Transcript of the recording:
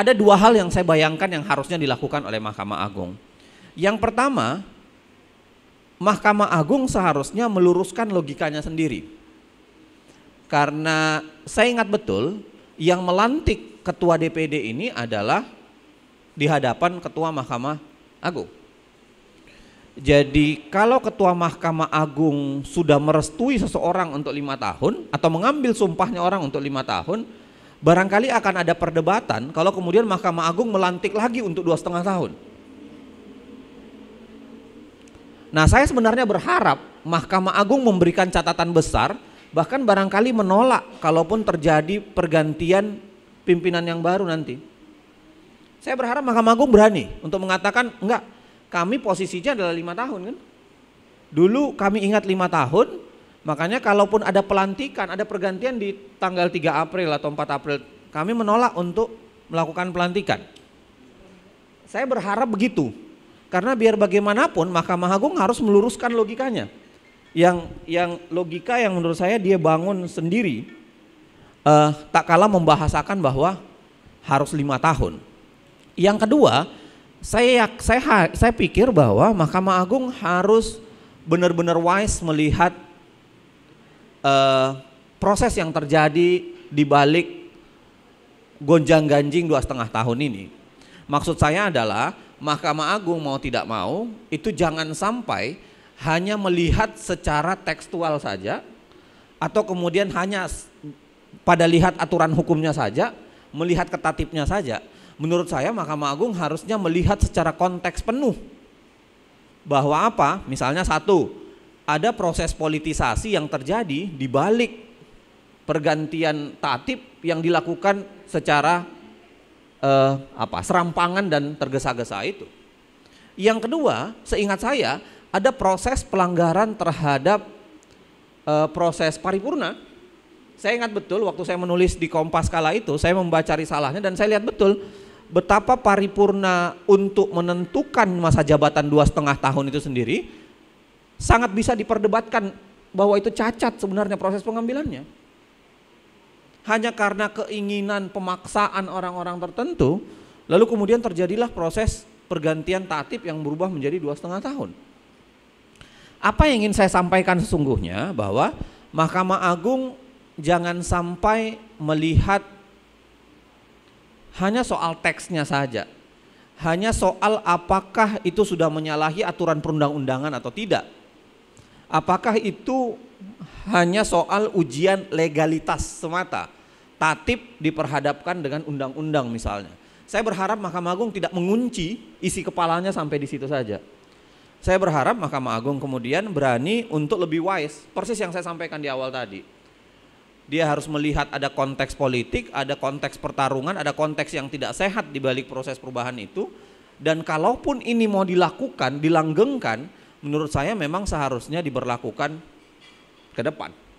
ada dua hal yang saya bayangkan yang harusnya dilakukan oleh Mahkamah Agung. Yang pertama, Mahkamah Agung seharusnya meluruskan logikanya sendiri. Karena saya ingat betul yang melantik ketua DPD ini adalah di hadapan ketua Mahkamah Agung. Jadi kalau ketua Mahkamah Agung sudah merestui seseorang untuk lima tahun atau mengambil sumpahnya orang untuk lima tahun, barangkali akan ada perdebatan kalau kemudian Mahkamah Agung melantik lagi untuk dua setengah tahun. Nah saya sebenarnya berharap Mahkamah Agung memberikan catatan besar bahkan barangkali menolak kalaupun terjadi pergantian pimpinan yang baru nanti. Saya berharap Mahkamah Agung berani untuk mengatakan enggak kami posisinya adalah lima tahun kan. Dulu kami ingat lima tahun, Makanya kalaupun ada pelantikan, ada pergantian di tanggal 3 April atau 4 April, kami menolak untuk melakukan pelantikan. Saya berharap begitu. Karena biar bagaimanapun Mahkamah Agung harus meluruskan logikanya. Yang yang logika yang menurut saya dia bangun sendiri eh, tak kalah membahasakan bahwa harus lima tahun. Yang kedua, saya saya saya pikir bahwa Mahkamah Agung harus benar-benar wise melihat uh, proses yang terjadi di balik gonjang ganjing dua setengah tahun ini. Maksud saya adalah Mahkamah Agung mau tidak mau itu jangan sampai hanya melihat secara tekstual saja atau kemudian hanya pada lihat aturan hukumnya saja, melihat ketatipnya saja. Menurut saya Mahkamah Agung harusnya melihat secara konteks penuh bahwa apa? Misalnya satu, ada proses politisasi yang terjadi di balik pergantian tatip yang dilakukan secara eh, apa serampangan dan tergesa-gesa itu. Yang kedua, seingat saya ada proses pelanggaran terhadap eh, proses paripurna. Saya ingat betul waktu saya menulis di Kompas kala itu, saya membaca risalahnya dan saya lihat betul betapa paripurna untuk menentukan masa jabatan dua setengah tahun itu sendiri sangat bisa diperdebatkan bahwa itu cacat sebenarnya proses pengambilannya. Hanya karena keinginan pemaksaan orang-orang tertentu, lalu kemudian terjadilah proses pergantian tatib yang berubah menjadi dua setengah tahun. Apa yang ingin saya sampaikan sesungguhnya bahwa Mahkamah Agung jangan sampai melihat hanya soal teksnya saja, hanya soal apakah itu sudah menyalahi aturan perundang-undangan atau tidak apakah itu hanya soal ujian legalitas semata? Tatip diperhadapkan dengan undang-undang misalnya. Saya berharap Mahkamah Agung tidak mengunci isi kepalanya sampai di situ saja. Saya berharap Mahkamah Agung kemudian berani untuk lebih wise, persis yang saya sampaikan di awal tadi. Dia harus melihat ada konteks politik, ada konteks pertarungan, ada konteks yang tidak sehat di balik proses perubahan itu. Dan kalaupun ini mau dilakukan, dilanggengkan, menurut saya memang seharusnya diberlakukan ke depan